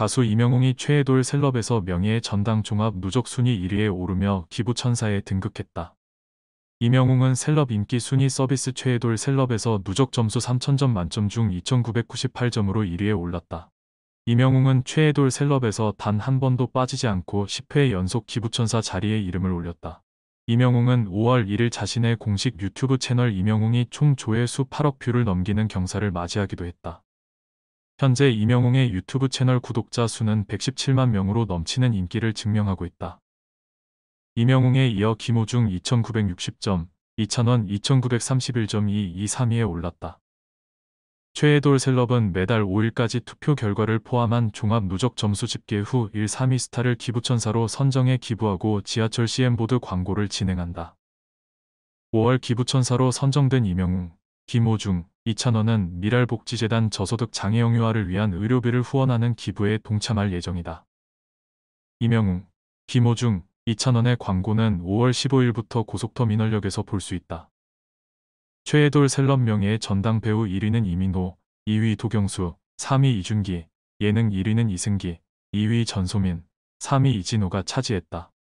가수 이명웅이 최애돌 셀럽에서 명예의 전당 종합 누적 순위 1위에 오르며 기부천사에 등극했다. 이명웅은 셀럽 인기 순위 서비스 최애돌 셀럽에서 누적 점수 3,000점 만점 중 2,998점으로 1위에 올랐다. 이명웅은 최애돌 셀럽에서 단 한 번도 빠지지 않고 10회 연속 기부천사 자리에 이름을 올렸다. 이명웅은 5월 1일 자신의 공식 유튜브 채널 이명웅이 총 조회수 8억 뷰를 넘기는 경사를 맞이하기도 했다. 현재 이명웅의 유튜브 채널 구독자 수는 117만 명으로 넘치는 인기를 증명하고 있다. 이명웅에 이어 김호중 2960점, 이찬원 2931.2, 2 3위에 올랐다. 최애돌 셀럽은 매달 5일까지 투표 결과를 포함한 종합 누적 점수 집계 후 1, 3위 스타를 기부천사로 선정해 기부하고 지하철 CM보드 광고를 진행한다. 5월 기부천사로 선정된 이명웅, 김호중, 2,000원은 미랄복지재단 저소득 장애영유아를 위한 의료비를 후원하는 기부에 동참할 예정이다. 이명웅, 김호중, 2,000원의 광고는 5월 15일부터 고속터미널역에서 볼 수 있다. 최애돌 셀럽 명예의 전당 배우 1위는 이민호, 2위 도경수, 3위 이준기, 예능 1위는 이승기, 2위 전소민, 3위 이진호가 차지했다.